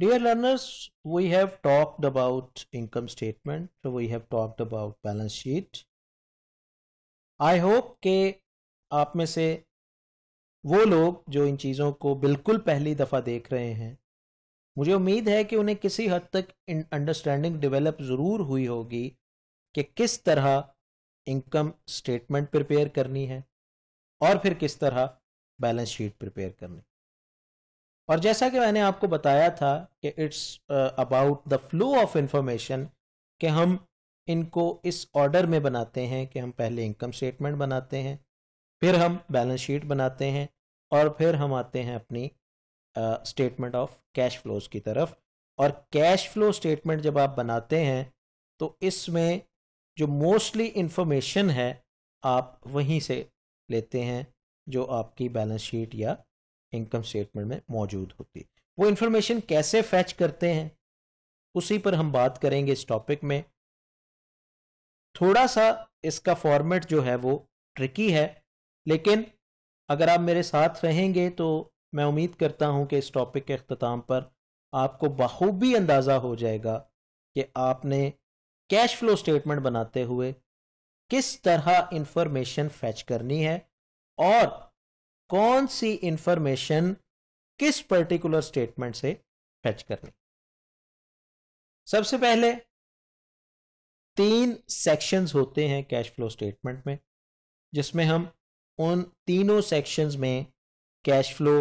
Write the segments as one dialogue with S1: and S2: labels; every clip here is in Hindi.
S1: Dear learners, we have talked about income statement, we have talked about balance sheet. I hope के आप में से वो लोग जो इन चीज़ों को बिल्कुल पहली दफ़ा देख रहे हैं मुझे उम्मीद है कि उन्हें किसी हद तक अंडरस्टैंडिंग डिवेलप ज़रूर हुई होगी कि किस तरह इनकम स्टेटमेंट प्रिपेयर करनी है और फिर किस तरह बैलेंस शीट प्रिपेयर करनी और जैसा कि मैंने आपको बताया था कि it's about the flow of information कि हम इनको इस ऑर्डर में बनाते हैं कि हम पहले इनकम स्टेटमेंट बनाते हैं फिर हम बैलेंस शीट बनाते हैं और फिर हम आते हैं अपनी स्टेटमेंट ऑफ कैश फ्लोज की तरफ और कैश फ्लो स्टेटमेंट जब आप बनाते हैं तो इसमें जो मोस्टली इन्फॉर्मेशन है आप वहीं से लेते हैं जो आपकी बैलेंस शीट या इनकम स्टेटमेंट में मौजूद होती है वो इन्फॉर्मेशन कैसे फैच करते हैं उसी पर हम बात करेंगे इस टॉपिक में थोड़ा सा इसका फॉर्मेट जो है वो ट्रिकी है लेकिन अगर आप मेरे साथ रहेंगे तो मैं उम्मीद करता हूं कि इस टॉपिक के अख्ताम पर आपको बखूबी अंदाज़ा हो जाएगा कि आपने कैश फ्लो स्टेटमेंट बनाते हुए किस तरह इंफॉर्मेशन फैच करनी है और कौन सी इंफॉर्मेशन किस पर्टिकुलर स्टेटमेंट से फेच करनी सबसे पहले तीन सेक्शंस होते हैं कैश फ्लो स्टेटमेंट में जिसमें हम उन तीनों सेक्शंस में कैश फ्लो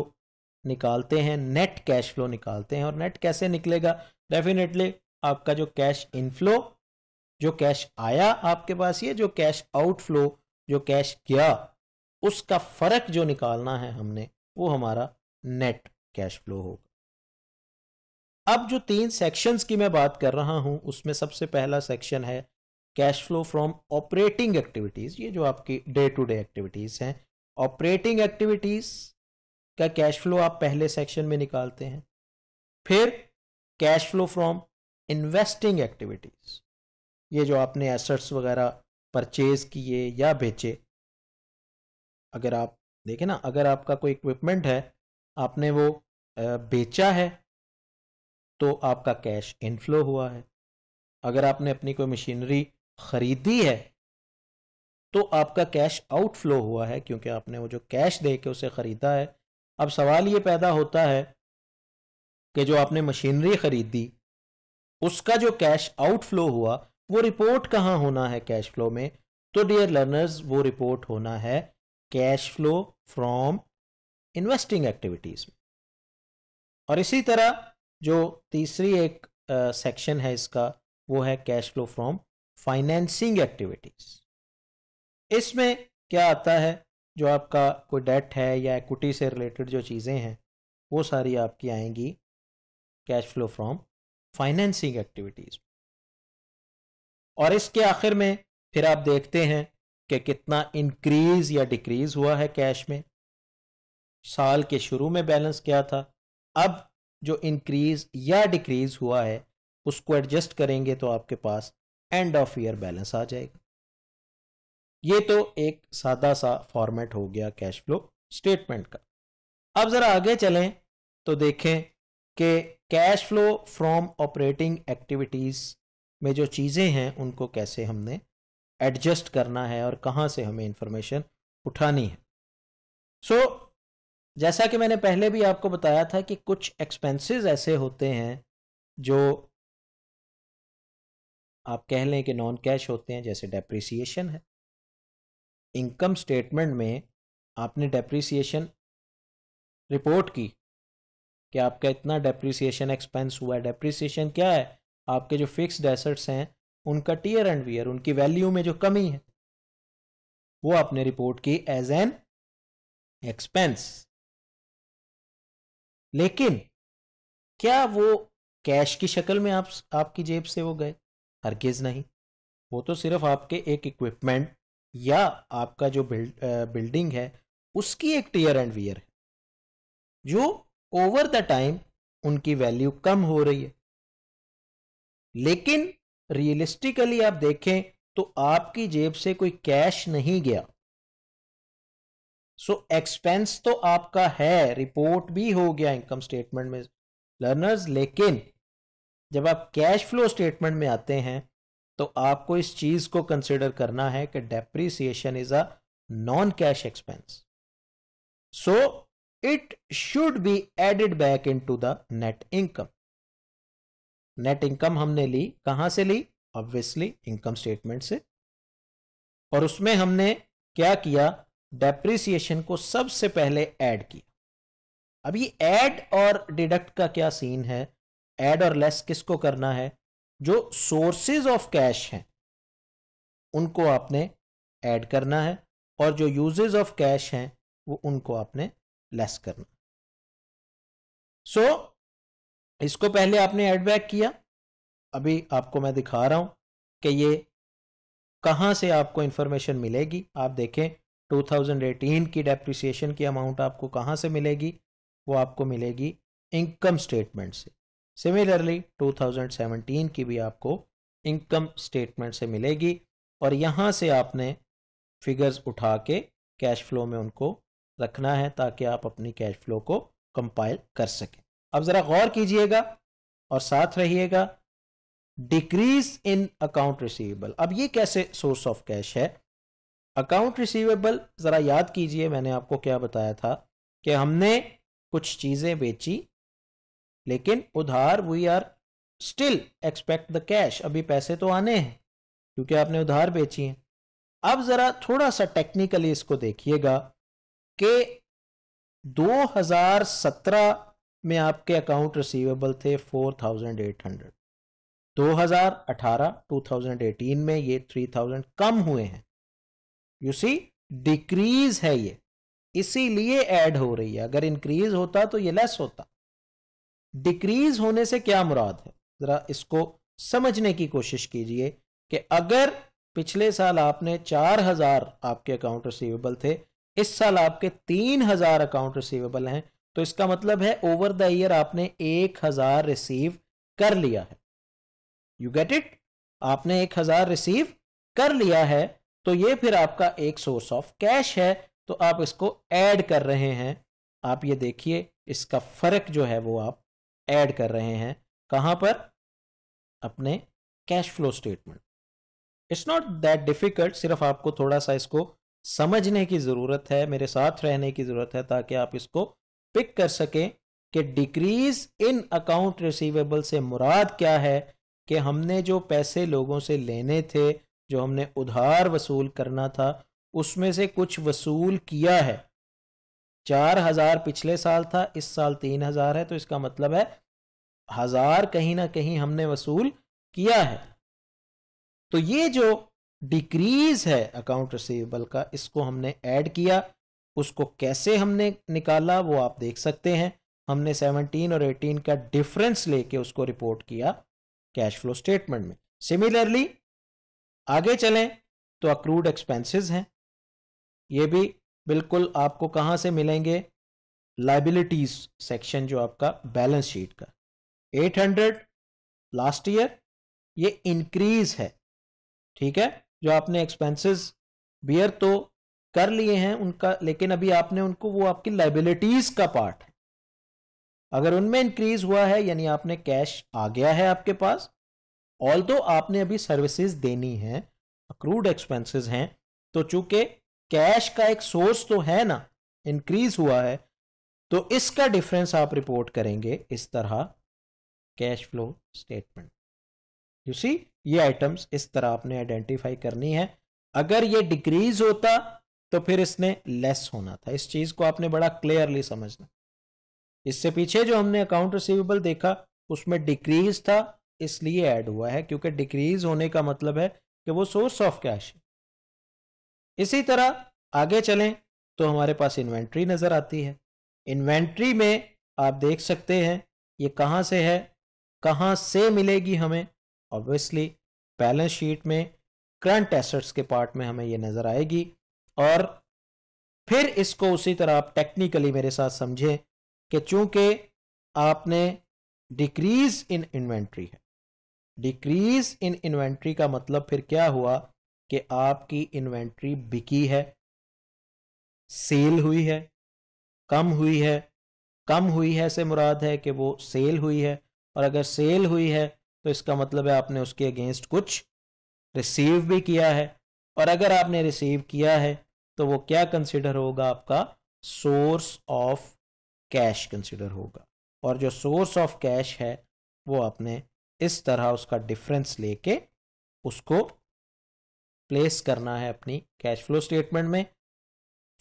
S1: निकालते हैं नेट कैश फ्लो निकालते हैं और नेट कैसे निकलेगा डेफिनेटली आपका जो कैश इनफ्लो जो कैश आया आपके पास ये जो कैश आउटफ्लो जो कैश गया उसका फर्क जो निकालना है हमने वो हमारा नेट कैश फ्लो होगा अब जो तीन सेक्शंस की मैं बात कर रहा हूं उसमें सबसे पहला सेक्शन है cash flow from operating activities ये जो आपकी डे टू डे एक्टिविटीज हैं ऑपरेटिंग एक्टिविटीज का कैश फ्लो आप पहले सेक्शन में निकालते हैं फिर cash flow from investing activities ये जो आपने एसेट्स वगैरह परचेज किए या बेचे अगर आप देखें ना अगर आपका कोई इक्विपमेंट है आपने वो बेचा है तो आपका कैश इनफ्लो हुआ है अगर आपने अपनी कोई मशीनरी खरीदी है तो आपका कैश आउटफ्लो हुआ है क्योंकि आपने वो जो कैश दे के उसे ख़रीदा है अब सवाल ये पैदा होता है कि जो आपने मशीनरी खरीदी उसका जो कैश आउटफ्लो हुआ वो रिपोर्ट कहाँ होना है कैश फ्लो में तो डियर लर्नर्स वो रिपोर्ट होना है cash flow from investing activities और इसी तरह जो तीसरी एक सेक्शन है इसका वो है cash flow from financing activities इसमें क्या आता है जो आपका कोई डेट है या इक्विटी से रिलेटेड जो चीज़ें हैं वो सारी आपकी आएंगी cash flow from financing activities और इसके आखिर में फिर आप देखते हैं कि कितना इंक्रीज या डिक्रीज हुआ है कैश में साल के शुरू में बैलेंस क्या था अब जो इंक्रीज या डिक्रीज हुआ है उसको एडजस्ट करेंगे तो आपके पास एंड ऑफ ईयर बैलेंस आ जाएगा ये तो एक सादा सा फॉर्मेट हो गया कैश फ्लो स्टेटमेंट का अब जरा आगे चलें तो देखें कि cash flow from operating activities में जो चीजें हैं उनको कैसे हमने एडजस्ट करना है और कहाँ से हमें इंफॉर्मेशन उठानी है सो so, जैसा कि मैंने पहले भी आपको बताया था कि कुछ एक्सपेंसेस ऐसे होते हैं जो आप कह लें कि नॉन कैश होते हैं जैसे डेप्रिसिएशन है इनकम स्टेटमेंट में आपने डेप्रिसिएशन रिपोर्ट की कि आपका इतना डेप्रिसिएशन एक्सपेंस हुआ है डेप्रिसिएशन क्या है आपके जो फिक्स्ड एसेट्स हैं उनका टीयर एंड वियर उनकी वैल्यू में जो कमी है वो आपने रिपोर्ट की एज एन एक्सपेंस लेकिन क्या वो कैश की शक्ल में आप आपकी जेब से वो गए हरगिज नहीं वो तो सिर्फ आपके एक इक्विपमेंट या आपका जो बिल्ड बिल्डिंग है उसकी एक टीयर एंड वियर है जो ओवर द टाइम उनकी वैल्यू कम हो रही है लेकिन रियलिस्टिकली आप देखें तो आपकी जेब से कोई कैश नहीं गया सो so, एक्सपेंस तो आपका है रिपोर्ट भी हो गया इनकम स्टेटमेंट में लर्नर्स लेकिन जब आप कैश फ्लो स्टेटमेंट में आते हैं तो आपको इस चीज को कंसिडर करना है कि depreciation is a non cash expense so it should be added back in to the net income net income हमने ली कहां से ली ऑब्वियसली इनकम स्टेटमेंट से और उसमें हमने क्या किया डेप्रिसिएशन को सबसे पहले ऐड किया अब ये ऐड और डिडक्ट का क्या सीन है ऐड और लेस किसको करना है जो सोर्सेज ऑफ कैश हैं उनको आपने ऐड करना है और जो यूजेज ऑफ कैश हैं वो उनको आपने लेस करना सो so, इसको पहले आपने एड बैक किया अभी आपको मैं दिखा रहा हूं कि ये कहाँ से आपको इन्फॉर्मेशन मिलेगी आप देखें 2018 की डेप्रिसिएशन की अमाउंट आपको कहाँ से मिलेगी वो आपको मिलेगी इनकम स्टेटमेंट से सिमिलरली 2017 की भी आपको इनकम स्टेटमेंट से मिलेगी और यहाँ से आपने फिगर्स उठा के कैश फ्लो में उनको रखना है ताकि आप अपनी कैश फ्लो को कंपाइल कर सकें अब जरा गौर कीजिएगा और साथ रहिएगा डिक्रीज इन अकाउंट रिसीवेबल अब ये कैसे सोर्स ऑफ कैश है अकाउंट रिसीवेबल जरा याद कीजिए मैंने आपको क्या बताया था कि हमने कुछ चीजें बेची लेकिन उधार we are still expect the cash अभी पैसे तो आने हैं क्योंकि आपने उधार बेची है अब जरा थोड़ा सा टेक्निकली इसको देखिएगा कि 2017 में आपके अकाउंट रिसीवेबल थे 4,800 2018 2018 में ये 3,000 कम हुए हैं यू सी डिक्रीज है ये इसीलिए ऐड हो रही है अगर इंक्रीज होता तो ये लेस होता डिक्रीज होने से क्या मुराद है जरा इसको समझने की कोशिश कीजिए कि अगर पिछले साल आपने 4000 आपके अकाउंट रिसीवेबल थे इस साल आपके 3000 अकाउंट रिसीवेबल हैं तो इसका मतलब है ओवर द ईयर आपने एक हजार रिसीव कर लिया है यू गेट इट आपने एक हजार रिसीव कर लिया है तो ये फिर आपका एक सोर्स ऑफ कैश है तो आप इसको ऐड कर रहे हैं आप ये देखिए इसका फर्क जो है वो आप ऐड कर रहे हैं कहां पर अपने cash flow statement it's not that difficult सिर्फ आपको थोड़ा सा इसको समझने की ज़रूरत है मेरे साथ रहने की ज़रूरत है ताकि आप इसको पिक कर सकें कि डिक्रीज इन अकाउंट रिसीवेबल से मुराद क्या है कि हमने जो पैसे लोगों से लेने थे जो हमने उधार वसूल करना था उसमें से कुछ वसूल किया है चार हजार पिछले साल था इस साल तीन हजार है तो इसका मतलब है हजार कहीं ना कहीं हमने वसूल किया है तो ये जो डिक्रीज है अकाउंट रिसीवेबल का इसको हमने ऐड किया उसको कैसे हमने निकाला वो आप देख सकते हैं हमने 17 और 18 का डिफरेंस लेके उसको रिपोर्ट किया कैश फ्लो स्टेटमेंट में सिमिलरली आगे चलें तो अक्रूड एक्सपेंसेस हैं ये भी बिल्कुल आपको कहां से मिलेंगे लाइबिलिटीज सेक्शन जो आपका बैलेंस शीट का 800 लास्ट ईयर ये इंक्रीज है ठीक है जो आपने एक्सपेंसेस बियर तो कर लिए हैं उनका लेकिन अभी आपने उनको वो आपकी लाइबिलिटीज का पार्ट है अगर उनमें इंक्रीज हुआ है यानी आपने कैश आ गया है आपके पास ऑल तो आपने अभी सर्विसेज देनी है अक्रूड एक्सपेंसेस हैं तो चूंकि कैश का एक सोर्स तो है ना इंक्रीज हुआ है तो इसका डिफरेंस आप रिपोर्ट करेंगे इस तरह cash flow statement you see ये आइटम्स इस तरह आपने आइडेंटिफाई करनी है अगर ये डिक्रीज होता तो फिर इसने लेस होना था इस चीज को आपने बड़ा क्लियरली समझना इससे पीछे जो हमने अकाउंट रिसीवेबल देखा उसमें डिक्रीज था इसलिए ऐड हुआ है क्योंकि डिक्रीज होने का मतलब है कि वो सोर्स ऑफ कैश है इसी तरह आगे चलें तो हमारे पास इन्वेंट्री नजर आती है इन्वेंट्री में आप देख सकते हैं ये कहां से है कहां से मिलेगी हमें ऑब्वियसली बैलेंस शीट में करंट एसेट्स के पार्ट में हमें ये नजर आएगी और फिर इसको उसी तरह आप टेक्निकली मेरे साथ समझें कि चूंकि आपने डिक्रीज इन इन्वेंट्री है डिक्रीज इन इन्वेंट्री का मतलब फिर क्या हुआ कि आपकी इन्वेंट्री बिकी है सेल हुई है कम हुई है कम हुई है से मुराद है कि वो सेल हुई है और अगर सेल हुई है तो इसका मतलब है आपने उसके अगेंस्ट कुछ रिसीव भी किया है और अगर आपने रिसीव किया है तो वो क्या कंसिडर होगा आपका सोर्स ऑफ कैश कंसिडर होगा और जो सोर्स ऑफ कैश है वो आपने इस तरह उसका डिफरेंस लेके उसको प्लेस करना है अपनी कैश फ्लो स्टेटमेंट में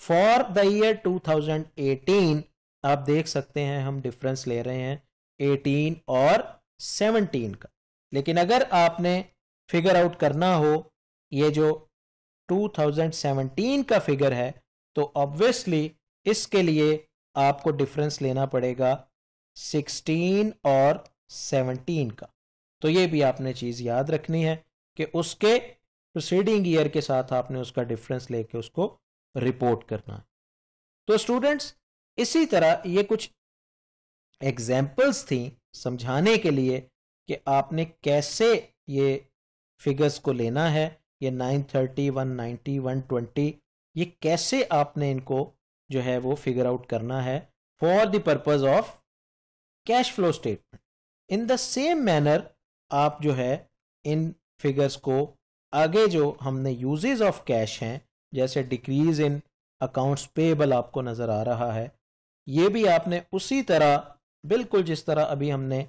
S1: फॉर द ईयर 2018 आप देख सकते हैं हम डिफरेंस ले रहे हैं 18 और 17 का लेकिन अगर आपने फिगर आउट करना हो ये जो 2017 का फिगर है तो ऑब्वियसली इसके लिए आपको डिफरेंस लेना पड़ेगा 16 और 17 का तो ये भी आपने चीज़ याद रखनी है कि उसके प्रोसीडिंग ईयर के साथ आपने उसका डिफरेंस लेके उसको रिपोर्ट करना है तो स्टूडेंट्स इसी तरह ये कुछ एग्जाम्पल्स थी समझाने के लिए कि आपने कैसे ये फिगर्स को लेना है ये nine thirty one ninety one twenty ये कैसे आपने इनको जो है वो फिगर आउट करना है for the purpose of cash flow statement in the same manner आप जो है इन फिगर्स को आगे जो हमने यूजेज ऑफ कैश हैं जैसे डिक्रीज इन अकाउंट्स पेबल आपको नज़र आ रहा है ये भी आपने उसी तरह बिल्कुल जिस तरह अभी हमने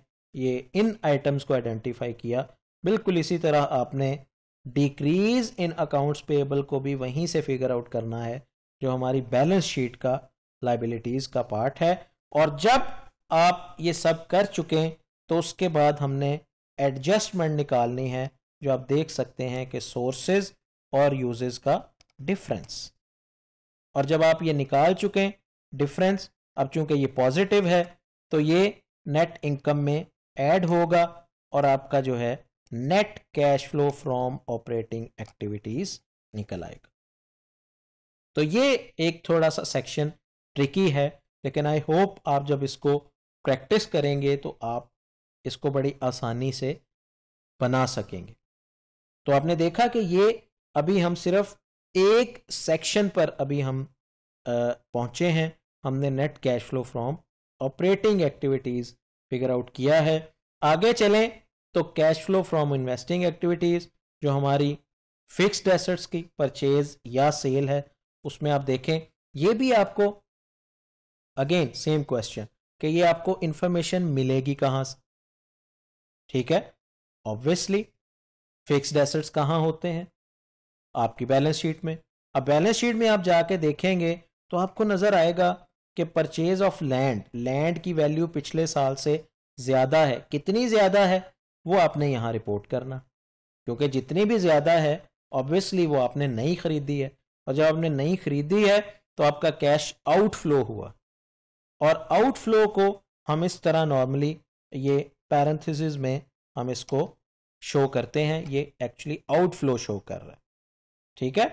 S1: ये इन आइटम्स को आइडेंटिफाई किया बिल्कुल इसी तरह आपने डिक्रीज इन अकाउंट्स पेबल को भी वहीं से फिगर आउट करना है जो हमारी बैलेंस शीट का लाइबिलिटीज का पार्ट है और जब आप ये सब कर चुके तो उसके बाद हमने एडजस्टमेंट निकालनी है जो आप देख सकते हैं कि सोर्सेज और यूजेस का डिफरेंस और जब आप ये निकाल चुके डिफरेंस अब चूंकि ये पॉजिटिव है तो ये नेट इनकम में ऐड होगा और आपका जो है net cash flow from operating activities निकल आएगा तो ये एक थोड़ा सा सेक्शन ट्रिकी है लेकिन आई होप आप जब इसको प्रैक्टिस करेंगे तो आप इसको बड़ी आसानी से बना सकेंगे तो आपने देखा कि ये अभी हम सिर्फ एक सेक्शन पर अभी हम पहुंचे हैं हमने net cash flow from operating activities figure out किया है आगे चलें तो cash flow from investing activities जो हमारी फिक्स्ड एसेट्स की परचेज या सेल है उसमें आप देखें ये भी आपको अगेन सेम क्वेश्चन कि ये आपको इंफॉर्मेशन मिलेगी कहां से ठीक है ऑब्वियसली फिक्स्ड एसेट्स कहां होते हैं आपकी बैलेंस शीट में अब बैलेंस शीट में आप जाके देखेंगे तो आपको नजर आएगा कि परचेज ऑफ लैंड लैंड की वैल्यू पिछले साल से ज्यादा है कितनी ज्यादा है वो आपने यहाँ रिपोर्ट करना क्योंकि जितनी भी ज्यादा है ऑब्वियसली वो आपने नहीं खरीदी है और जब आपने नहीं खरीदी है तो आपका कैश आउटफ्लो हुआ और आउटफ्लो को हम इस तरह नॉर्मली ये पैरेंथिस में हम इसको शो करते हैं ये एक्चुअली आउटफ्लो शो कर रहा है ठीक है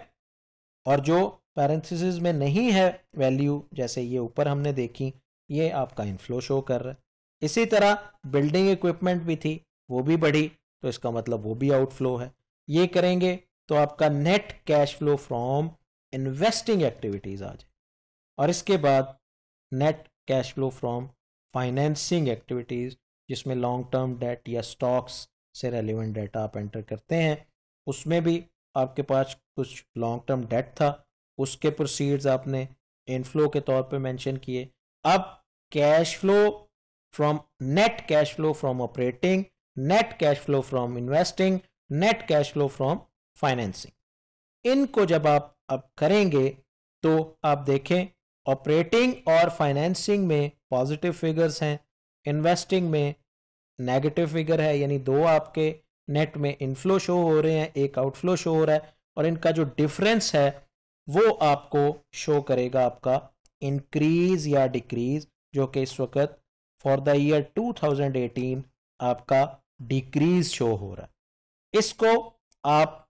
S1: और जो पैरेंथिस में नहीं है वैल्यू जैसे ये ऊपर हमने देखी ये आपका इनफ्लो शो कर रहा है इसी तरह बिल्डिंग इक्विपमेंट भी थी वो भी बढ़ी तो इसका मतलब वो भी आउटफ्लो है ये करेंगे तो आपका net cash flow from investing activities आ जाए और इसके बाद net cash flow from financing activities जिसमें लॉन्ग टर्म डेट या स्टॉक्स से रेलिवेंट डेटा आप एंटर करते हैं उसमें भी आपके पास कुछ लॉन्ग टर्म डेट था उसके प्रोसीड्स आपने इनफ्लो के तौर पे मेंशन किए अब cash flow from net cash flow from operating net cash flow from investing net cash flow from financing इनको जब आप अब करेंगे तो आप देखें ऑपरेटिंग और फाइनेंसिंग में पॉजिटिव फिगर्स हैं इन्वेस्टिंग में नेगेटिव फिगर है यानी दो आपके नेट में इनफ्लो शो हो रहे हैं एक आउटफ्लो शो हो रहा है और इनका जो डिफरेंस है वो आपको शो करेगा आपका इंक्रीज या डिक्रीज जो कि इस वक्त फॉर द ईयर 2018 आपका डिक्रीज शो हो रहा है इसको आप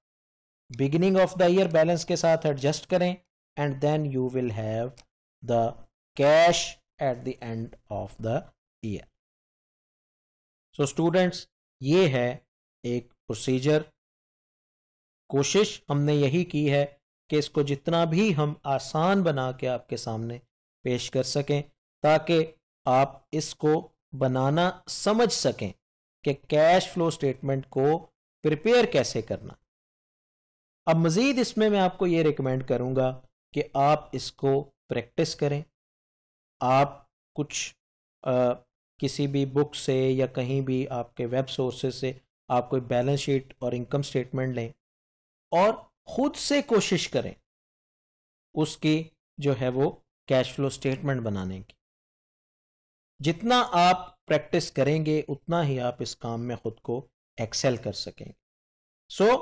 S1: beginning of the year balance के साथ एडजस्ट करें and then you will have the cash at the end of the year so students ये है एक प्रोसीजर कोशिश हमने यही की है कि इसको जितना भी हम आसान बना के आपके सामने पेश कर सकें ताकि आप इसको बनाना समझ सकें कि कैश फ्लो स्टेटमेंट को प्रिपेयर कैसे करना अब मज़ीद इसमें मैं आपको ये रिकमेंड करूँगा कि आप इसको प्रैक्टिस करें आप कुछ आ, किसी भी बुक से या कहीं भी आपके वेब सोर्सेज से आप कोई बैलेंस शीट और इनकम स्टेटमेंट लें और ख़ुद से कोशिश करें उसकी जो है वो कैश फ्लो स्टेटमेंट बनाने की जितना आप प्रैक्टिस करेंगे उतना ही आप इस काम में खुद को एक्सेल कर सकेंगे सो so,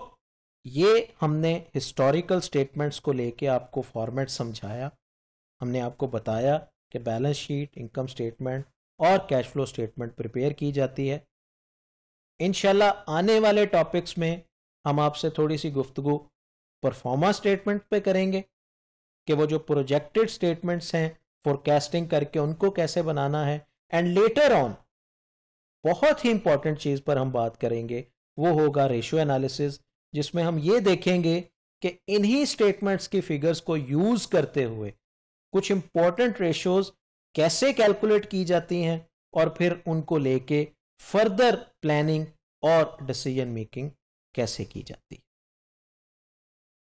S1: ये हमने हिस्टोरिकल स्टेटमेंट्स को लेके आपको फॉर्मेट समझाया हमने आपको बताया कि बैलेंस शीट इनकम स्टेटमेंट और कैश फ्लो स्टेटमेंट प्रिपेयर की जाती है इनशाला आने वाले टॉपिक्स में हम आपसे थोड़ी सी गुफ्तगु परफॉर्मा स्टेटमेंट पे करेंगे कि वो जो प्रोजेक्टेड स्टेटमेंट्स हैं फोरकास्टिंग करके उनको कैसे बनाना है एंड लेटर ऑन बहुत ही इंपॉर्टेंट चीज पर हम बात करेंगे वो होगा रेशियो एनालिसिस जिसमें हम ये देखेंगे कि इन्हीं स्टेटमेंट्स की फिगर्स को यूज करते हुए कुछ इंपॉर्टेंट रेशियोज कैसे कैलकुलेट की जाती हैं और फिर उनको लेके फर्दर प्लानिंग और डिसीजन मेकिंग कैसे की जाती है